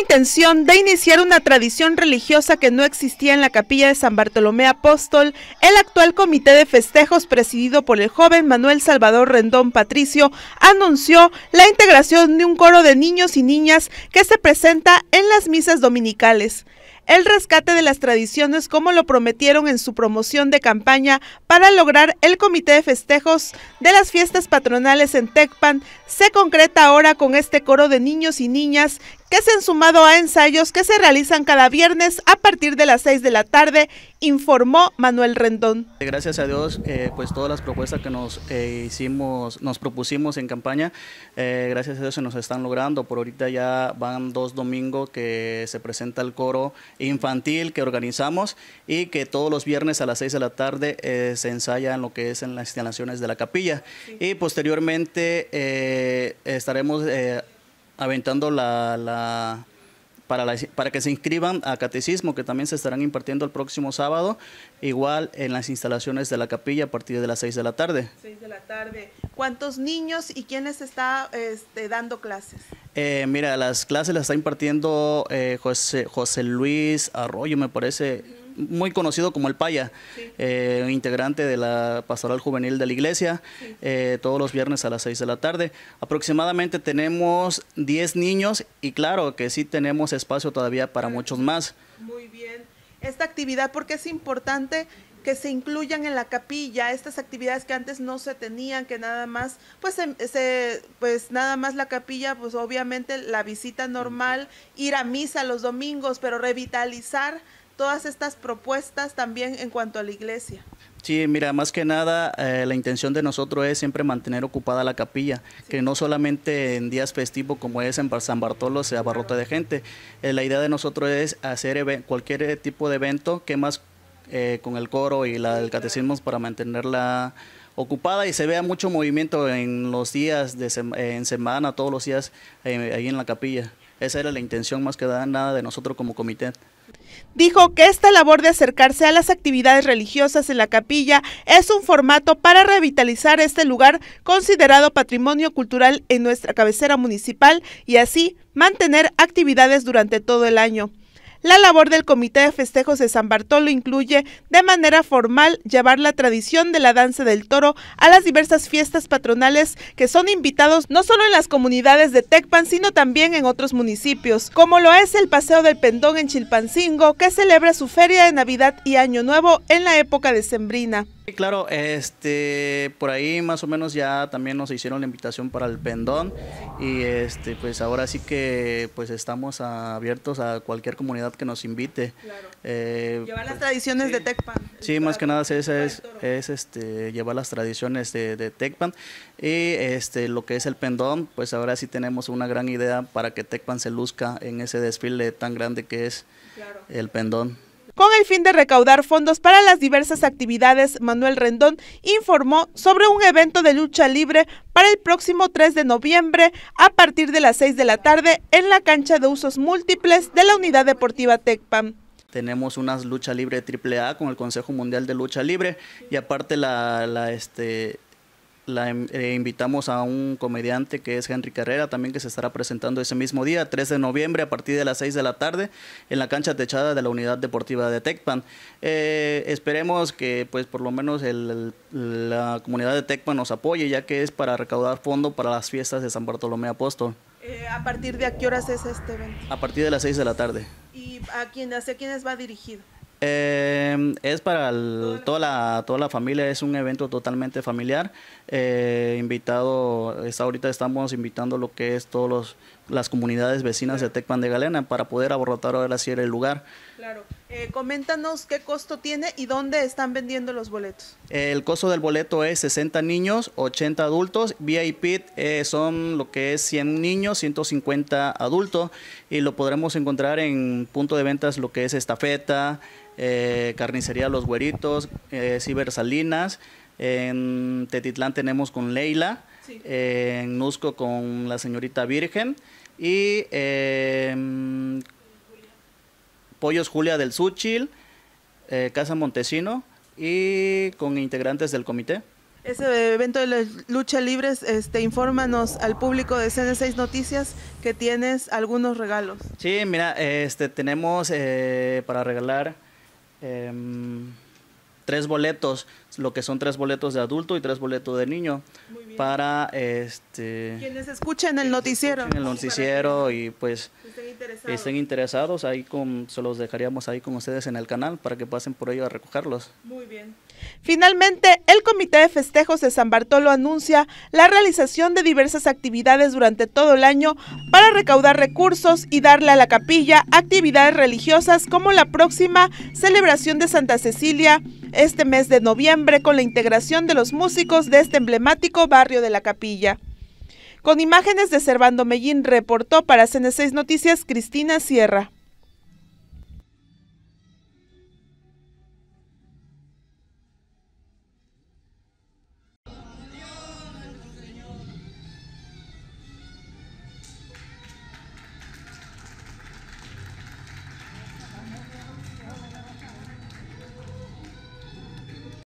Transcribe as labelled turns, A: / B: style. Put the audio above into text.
A: intención de iniciar una tradición religiosa que no existía en la capilla de San Bartolomé Apóstol, el actual comité de festejos presidido por el joven Manuel Salvador Rendón Patricio anunció la integración de un coro de niños y niñas que se presenta en las misas dominicales el rescate de las tradiciones como lo prometieron en su promoción de campaña para lograr el comité de festejos de las fiestas patronales en Tecpan se concreta ahora con este coro de niños y niñas que se han sumado a ensayos que se realizan cada viernes a partir de las 6 de la tarde, informó Manuel Rendón.
B: Gracias a Dios, eh, pues todas las propuestas que nos eh, hicimos, nos propusimos en campaña, eh, gracias a Dios se nos están logrando. Por ahorita ya van dos domingos que se presenta el coro infantil que organizamos y que todos los viernes a las 6 de la tarde se ensaya en lo que es en las instalaciones de la capilla. Y posteriormente estaremos aventando la, la para, la, para, que se inscriban a catecismo, que también se estarán impartiendo el próximo sábado, igual en las instalaciones de la capilla a partir de las 6 de la tarde.
A: 6 de la tarde. ¿Cuántos niños y quiénes está este, dando clases?
B: Eh, mira, las clases las está impartiendo eh, José, José Luis Arroyo, me parece, muy conocido como el Paya, eh, integrante de la Pastoral Juvenil de la Iglesia, eh, todos los viernes a las 6 de la tarde. Aproximadamente tenemos 10 niños y claro que sí tenemos espacio todavía para muchos más.
A: Muy bien. Esta actividad, porque es importante que se incluyan en la capilla estas actividades que antes no se tenían, que nada más, pues, pues nada más la capilla, pues obviamente la visita normal, ir a misa los domingos, pero revitalizar todas estas propuestas también en cuanto a la iglesia?
B: Sí, mira, más que nada eh, la intención de nosotros es siempre mantener ocupada la capilla, que no solamente en días festivos como es en San Bartolo se abarrota de gente. Eh, la idea de nosotros es hacer cualquier tipo de evento que más eh, con el coro y la, el catecismo para mantenerla ocupada y se vea mucho movimiento en los días de en semana, todos los días ahí en la capilla. Esa era la
A: intención más que nada de nosotros como comité. Dijo que esta labor de acercarse a las actividades religiosas en la capilla es un formato para revitalizar este lugar considerado patrimonio cultural en nuestra cabecera municipal y así mantener actividades durante todo el año. La labor del Comité de Festejos de San Bartolo incluye, de manera formal, llevar la tradición de la danza del toro a las diversas fiestas patronales que son invitados no solo en las comunidades de Tecpan, sino también en otros municipios, como lo es el Paseo del Pendón en Chilpancingo, que celebra su feria de Navidad y Año Nuevo en la época decembrina.
B: Claro, este, por ahí más o menos ya también nos hicieron la invitación para el pendón y este, pues ahora sí que pues estamos abiertos a cualquier comunidad que nos invite. Eh, llevar
A: las pues, tradiciones de Tecpan.
B: Sí, más que nada esa es, es este, llevar las tradiciones de, Tecpan y este, lo que es el pendón, pues ahora sí tenemos una gran idea para que Tecpan se luzca en ese desfile tan grande que es el pendón
A: con el fin de recaudar fondos para las diversas actividades. Manuel Rendón informó sobre un evento de lucha libre para el próximo 3 de noviembre a partir de las 6 de la tarde en la cancha de usos múltiples de la Unidad Deportiva TECPAM.
B: tenemos unas lucha libre AAA con el Consejo Mundial de Lucha Libre y aparte la, la, este, la em, eh, invitamos a un comediante que es Henry Carrera, también que se estará presentando ese mismo día, 3 de noviembre, a partir de las 6 de la tarde, en la cancha techada de la Unidad Deportiva de Tecpan. Eh, esperemos que, pues, por lo menos la comunidad de Tecpan nos apoye, ya que es para recaudar fondo para las fiestas de San Bartolomé Apóstol.
A: Eh, ¿A partir de a qué horas es este evento?
B: A partir de las 6 de la tarde.
A: ¿Y a quién, hacia quiénes va dirigido?
B: Eh, es para toda, la, toda la familia, es un evento totalmente familiar. Eh, invitado, ahorita estamos invitando lo que es todas las comunidades vecinas de Tecpan de Galena para poder abordar ahora era el lugar.
A: Claro. Eh, coméntanos qué costo tiene y dónde están vendiendo los boletos.
B: El costo del boleto es 60 niños, 80 adultos. VIP eh, son lo que es 100 niños, 150 adultos. Y lo podremos encontrar en punto de ventas lo que es Estafeta, eh, Carnicería Los Güeritos, eh, Cibersalinas. En Tetitlán tenemos con Leila. en Nusco con la señorita Virgen y em, Pollos Julia del Suchil, eh, Casa Montesino y con integrantes del comité.
A: Ese evento de la lucha libre, este, infórmanos al público de CN6 Noticias que tienes algunos regalos.
B: Sí, mira, este, tenemos eh, para regalar em, tres boletos, lo que son tres boletos de adulto y tres boletos de niño para este
A: quienes escuchen el noticiero el
B: noticiero y pues estén interesados. ahí con se los dejaríamos ahí con ustedes en el canal para que pasen por ello a recogerlos
A: muy bien Finalmente, el Comité de Festejos de San Bartolo anuncia la realización de diversas actividades durante todo el año para recaudar recursos y darle a la capilla actividades religiosas como la próxima celebración de Santa Cecilia este mes de noviembre con la integración de los músicos de este emblemático barrio de la capilla. Con imágenes de Servando Mellín reportó para CN6 Noticias Cristina Sierra.